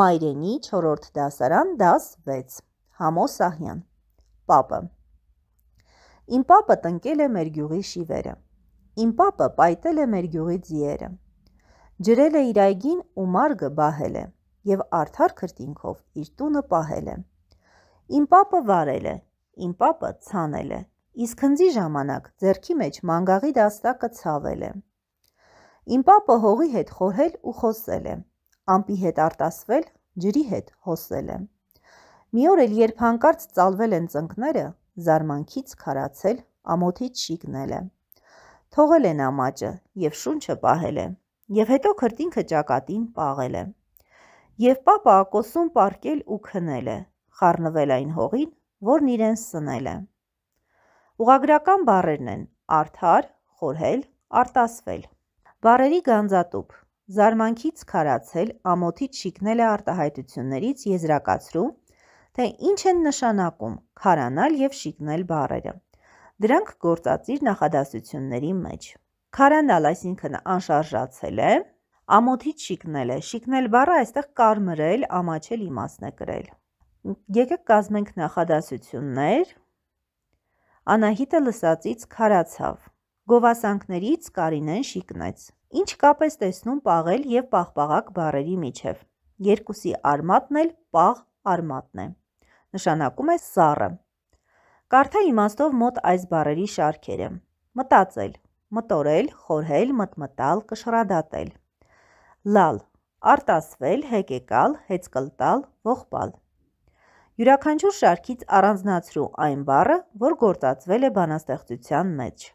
Մայրենի 4-րդ դասարան դաս 6 Համո Սահյան Պապը Իմ պապը տնկել է մեր գյուղի շիվերը Իմ պապը պայտել է մեր գյուղի ձիերը Ջրել է իր այգին ու մարգը բահել է եւ արդար քրտինքով իր տունը պահել է Իմ պապը վարել է Իմ պապը ցանել է իսկ հնձի ժամանակ зерքի մեջ մանգաղի դաստակը ցավել է Իմ պապը հողի հետ խորհել ու խոսել է ամպի հետ արտասվել, ջրի հետ հոսել է։ Մի օր էլ երբ հանկարծ ծալվել են ծնկները, զարմանքից քարացել, ամոթից շիկնել է։ Թողել են ամաճը եւ շունչը պահել է, եւ հետո քրտինքը ճակատին պաղել է։ Եվ պապը ակոսում պարկել ու քնել է, խառնվել այն հողին, որն իրեն սնել է։ Ուղագրական բառերն են՝ արթար, խորհել, արտասվել։ Բառերի գանձատուփ զարմանքից քարացել, ամոթից շիկնել է արտահայտություններից եզրակացրու, թե ինչ են նշանակում քարանալ եւ շիկնել բառերը։ Դրանք գործածիր նախադասությունների մեջ։ Քարանալ, այսինքն անշարժացել է, ամոթից շիկնել է։ Շիկնել բառը այստեղ կարմրել, ամաչել իմաստն է գրել։ Եկեք կազմենք նախադասություններ։ Անահիտը լսածից քարացավ։ Գովասանքներից Կարինեն շիկնեց։ Ինչ կապ ես տեսնում պաղել եւ պաղպաղակ բառերի միջև։ Երկուսի արմատն էլ պաղ արմատն է։ Նշանակում է սառը։ Կարդա իմաստով մոտ այս բառերի շարքերը։ Մտածել, մտորել, խորհել, մտմտալ, կշռադատել։ Լալ արտասվել, հեկեկալ, հեծկլտալ, ողբալ։ Յուրաքանչյուր շարքից առանձնացրու այն բառը, որ գործածվել է բանաստեղծության մեջ։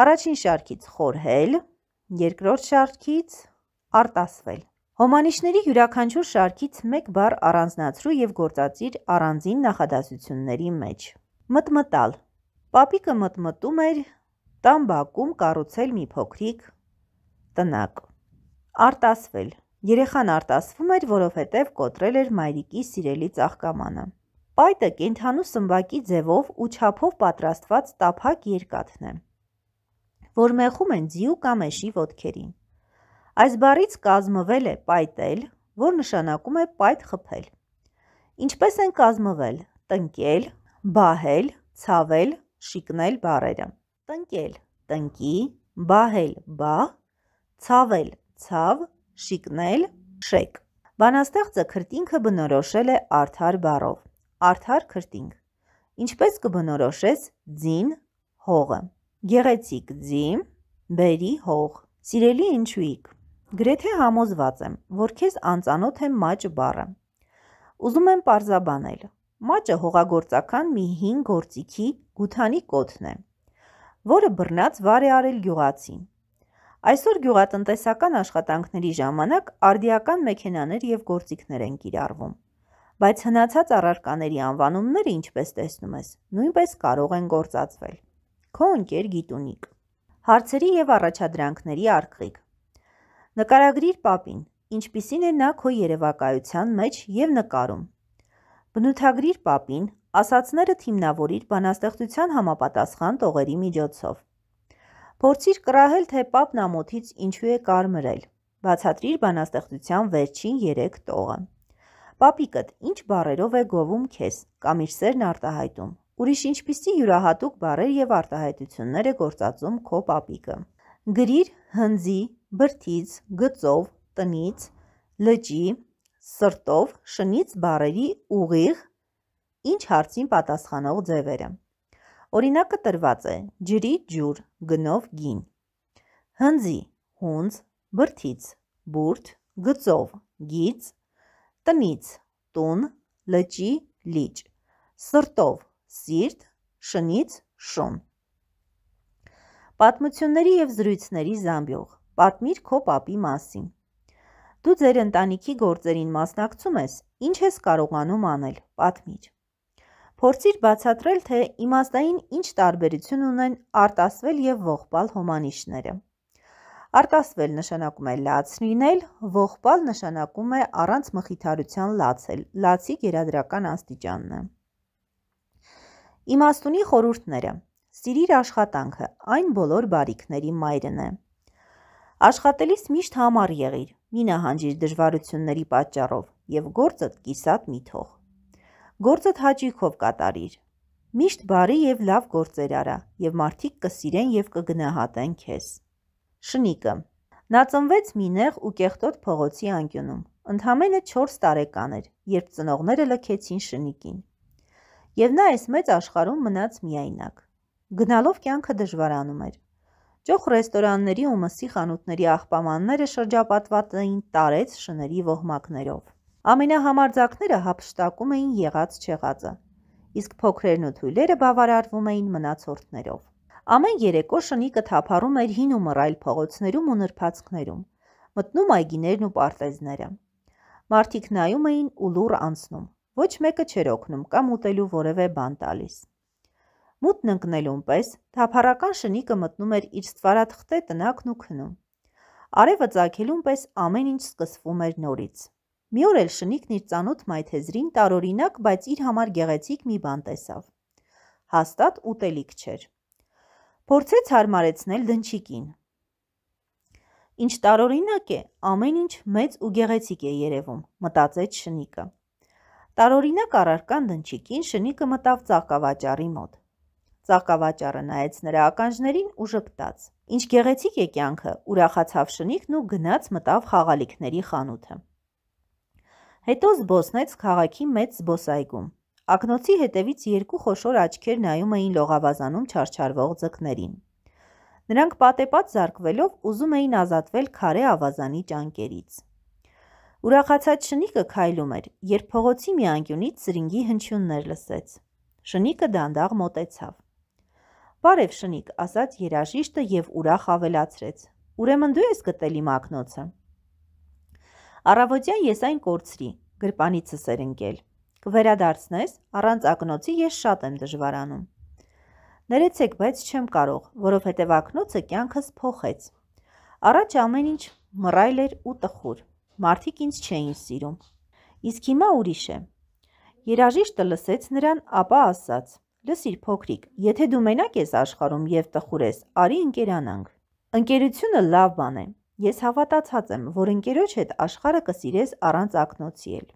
Առաջին շարքից խորհել, Երկրորդ շարքից արտասվել։ Հոմանիշների յուրաքանչյուր շարքից մեկ բառ առանձնացրու եւ գործածիր առանձին նախադասությունների մեջ։ Մտմտալ։ Պապիկը մտմտում էր տան բակում կառուցել մի փոքրիկ տնակ։ Արտասվել։ Երեխան արտասվում էր, որովհետև կոտրել էր մայրիկի սիրելի ծաղկամանը։ Պայտը կենթանու սմբակի ձևով ու չափով պատրաստված տափակ երկաթն է որ մեղում են ձիու կամ էշի ոտքերին։ Այս բառից կազմվել է պայտել, որ նշանակում է պայտ խփել։ Ինչպես են կազմվել տնկել, բահել, ցավել, շիկնել բառերը։ Տնկել՝ տնկի, բահել՝ բահ, ցավել՝ ցավ, շիկնել՝ շեք։ Բանաստեղծը քրտինքը բնորոշել է արդար բառով։ Արդար քրտինք։ Ինչպես կբնորոշես ձին հողը։ Գեղեցիկ ձի, բերի հող։ Սիրելի ինչուիկ, գրեթե համոզված եմ, որ քեզ անծանոթ է մաճ բառը։ Ուզում եմ parzabanել։ Մաճը հողագործական մի հին գործիքի գութանի կոթն է, որը բռնած վար է արել գյուղացին։ Այսօր գյուղատնտեսական աշխատանքների ժամանակ արդիական մեքենաներ եւ գործիքներ են կիրառվում։ Բայց հնացած առարկաների անվանումները, ինչպես տեսնում ես, նույնպես կարող են գործածվել։ Քո ընկեր Գիտունիկ։ Հարցերի եւ առաջադրանքների արխիվ։ Նկարագրիր papին, ինչպիսին է նա քո երևակայության մեջ եւ նկարում։ Բնութագրիր papին, ասացները թիմնավորիր բանաստեղծության համապատասխան տողերի միջոցով։ Փորձիր կռահել, թե papն ամոթից ինչու է կարմրել։ Բացատրիր բանաստեղծության վերջին 3 տողը։ Պապիկդ ինչ բարերով է գովում քեզ կամ իր սերն արտահայտում ուրիշ ինչպիսի յուրահատուկ բարեր և արտահայտություններ է գործածում քո պապիկը։ Գրիր հնձի, բրդից, գծով, տնից, լճի, սրտով, շնից բարերի ուղիղ, ինչ հարցին պատասխանող ձևերը։ Օրինակը տրված է՝ ջրի ջուր, գնով գին։ Հնձի՝ հունձ, բրդից, բուրդ, գծով, գից, տնից, տուն, լճի, լիճ, սրտով, սիրտ, շնից, շուն։ Պատմությունների եւ զրույցների զամբյուղ։ Պատմիր քո papի մասին։ Դու ձեր ընտանիքի գործերին մասնակցում ես, ինչ ես կարողանում անել։ Պատմիր։ Փորձիր բացատրել, թե իմաստային ինչ տարբերություն ունեն արտասվել եւ ողբալ հոմանիշները։ Արտասվել նշանակում է լաց լինել, ողբալ նշանակում է առանց մխիթարության լացել։ Լացի գերադրական աստիճանն է։ Իմաստունի խորհուրդները. Սիրիր աշխատանքը, այն բոլոր բարիքների մայրն է։ Աշխատելիս միշտ համար եղիր, մի նահանջիր դժվարությունների պատճառով եւ գործդ կիսատ մի թող։ Գործդ հաճույքով կատարիր։ Միշտ բարի եւ լավ գործեր արա եւ մարդիկ կսիրեն եւ կգնահատեն քեզ։ Շնիկը Նա ծնվեց մի նեղ ու կեղտոտ փողոցի անկյունում։ Ընդամենը 4 տարեկան էր, երբ ծնողները լքեցին շնիկին եւ նա այս մեծ աշխարհում մնաց միայնակ։ Գնալով կյանքը դժվարանում էր։ Ճոխ ռեստորանների ու մսի խանութների աղբամանները շրջապատված էին տարեց շների ոհմակներով։ Ամենահամարձակները հապշտակում էին եղած չեղածը, իսկ փոքրերն ու թույլերը բավարարվում էին մնացորդներով։ Ամեն երեկո շնիկը թափառում էր հին ու մռայլ փողոցներում ու նրբացքներում, մտնում այգիներն ու պարտեզները։ Մարտիկ նայում էին ու լուր անցնում։ Ոչ մեկը չէր օգնում կամ ուտելու որևէ բան տալիս։ Մուտն ընկնելուն պես թափառական շնիկը մտնում էր իր ստվարաթղթե տնակն ու քնում։ Արևը ցակելուն պես ամեն ինչ սկսվում էր նորից։ Մի օր էլ շնիկն իր ծանոթ մայթեզրին տարօրինակ, բայց իր համար գեղեցիկ մի բան տեսավ։ Հաստատ ուտելիք չէր։ Փորձեց հարմարեցնել դնչիկին, Ինչ տարօրինակ է, ամեն ինչ մեծ ու գեղեցիկ է երևում, մտածեց շնիկը։ Տարօրինակ առարկան դնչիկին շնիկը մտավ ծաղկավաճառի մոտ։ Ծաղկավաճառը նայեց նրա ականջներին ու ժպտաց։ Ինչ գեղեցիկ է կյանքը, ուրախացավ շնիկն ու գնաց մտավ խաղալիքների խանութը։ Հետո զբոսնեց քաղաքի մեծ զբոսայգում։ Ակնոցի հետևից երկու խոշոր աչքեր նայում էին լողավազանում չարչարվող ձկներին։ Նրանք պատեպած զարկվելով ուզում էին ազատվել քարե ավազանի ճանկերից։ Ուրախացած շնիկը քայլում էր, երբ փողոցի մի անկյունից սրինգի հնչյուններ լսեց։ Շնիկը դանդաղ մոտեցավ։ «Բարև շնիկ», ասաց երաժիշտը եւ ուրախ ավելացրեց։ «Ուրեմն դու ես գտել իմ ակնոցը»։ Առավոտյան ես այն կորցրի, գրպանիցս էր ընկել։ Կվերադարձնես, առանց ակնոցի ես շատ եմ դժվարանում։ Ներեցեք, բայց չեմ կարող, որովհետև ակնոցը կյանքս փոխեց։ Առաջ ամեն ինչ մռայլ էր ու տխուր մարդիկ ինձ չէին սիրում։ Իսկ հիմա ուրիշ է։ Երաժիշտը լսեց նրան, ապա ասաց. «Լսիր, փոքրիկ, եթե դու մենակ ես աշխարում եւ տխուր ես, արի ընկերանանք։ Ընկերությունը լավ բան է։ Ես հավատացած եմ, որ ընկերոջ հետ աշխարը կսիրես առանց ակնոցիել»։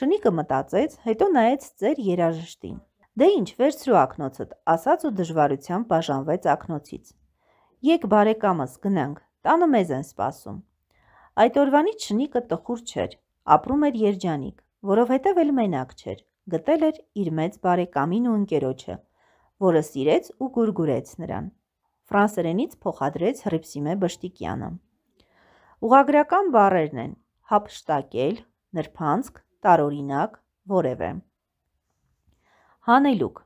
Շնիկը մտածեց, հետո նայեց ծեր երաժշտին։ «Դե ինչ, վերցրու ակնոցդ», ասաց ու դժվարությամբ բաժանվեց ակնոցից։ «Եկ բարեկամս, գնանք, տանը մեզ են սպասում»։ Այդ օրվանից շնիկը տխուր չէր, ապրում էր երջանիկ, որովհետև էլ մենակ չէր, գտել էր իր մեծ բարեկամին ու ընկերոջը, որը սիրեց ու գուրգուրեց նրան։ Ֆրանսերենից փոխադրեց Հրիփսիմե Բշտիկյանը։ Ուղագրական բառերն են՝ հապշտակել, նրբանցք, տարօրինակ, որևէ։ Հանելուկ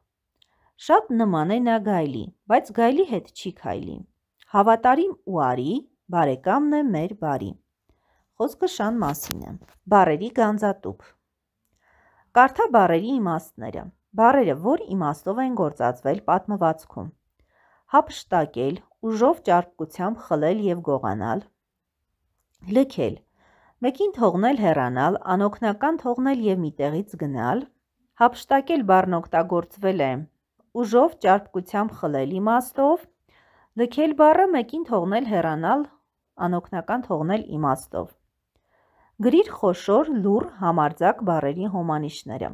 Շատ նման է նա գայլի, բայց գայլի հետ չի քայլի։ Հավատարիմ ու արի, բարեկամն է մեր բարի խոսքը շան մասին է։ Բարերի գանձատուփ։ Կարդա բարերի իմաստները։ Բարերը որ իմաստով են գործածվել պատմվածքում։ Հապշտակել, ուժով ճարպկությամբ խլել եւ գողանալ։ Լքել։ Մեկին թողնել հեռանալ, անօքնական թողնել եւ միտեղից գնալ։ Հապշտակել բառն օգտագործվել է ուժով ճարպկությամբ խլել իմաստով։ Լքել բառը մեկին թողնել հեռանալ, անօքնական թողնել իմաստով։ Գրիր խոշոր, լուր, համարձակ բառերի հոմանիշները։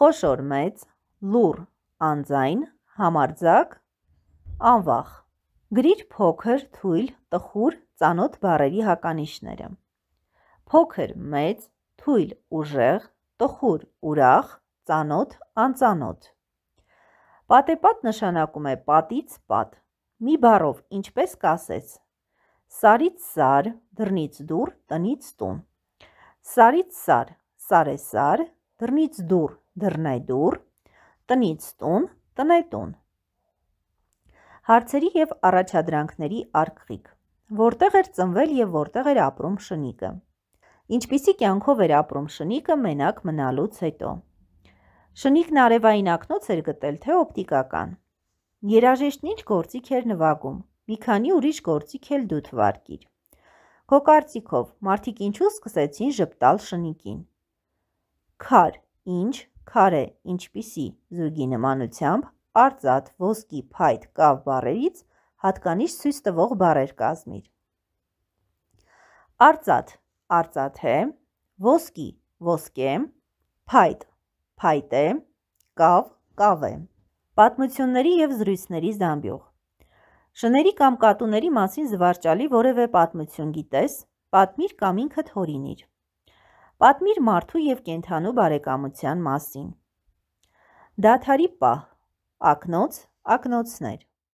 Խոշոր մեծ, լուր անձայն, համարձակ, անվախ։ Գրիր փոքր, թույլ, տխուր, ծանոթ բառերի հականիշները։ Փոքր մեծ, թույլ ուժեղ, տխուր ուրախ, ծանոթ անծանոթ։ Պատեպատ նշանակում է պատից պատ։ Մի բառով ինչպես կասես, Սարից սար, դռնից դուր, տնից տուն։ Սարից սար, սար է սար, դռնից դուր, դռնայ դուր, տնից տուն, տնայ տուն։ Հարցերի եւ առաջադրանքների արկղիկ։ Որտեղ էր ծնվել եւ որտեղ էր ապրում շնիկը։ Ինչպիսի կյանքով էր ապրում շնիկը մենակ մնալուց հետո։ Շնիկն արևային ակնոց էր գտել, թե օպտիկական։ Երաժեշտն ինչ գործիք էր նվագում մի քանի ուրիշ գործիք էլ դու թվարկիր։ Քո կարծիքով մարդիկ ինչու սկսեցին ժպտալ շնիկին։ Քար, ինչ, քարե, ինչպիսի զույգի նմանությամբ արծաթ, ոսկի, փայտ, կավ բարերից հատկանիշ ցույց տվող բարեր կազմիր։ Արծաթ, արծաթե, ոսկի, ոսկե, փայտ, փայտե, կավ, կավե։ Պատմությունների եւ զրույցների զամբյուղ Շների կամ կատուների մասին զվարճալի որևէ պատմություն գիտես, պատմիր կամ ինքդ հորինիր։ Պատմիր մարդու եւ կենթանու բարեկամության մասին։ Դաթարի պահ, ակնոց, ակնոցներ։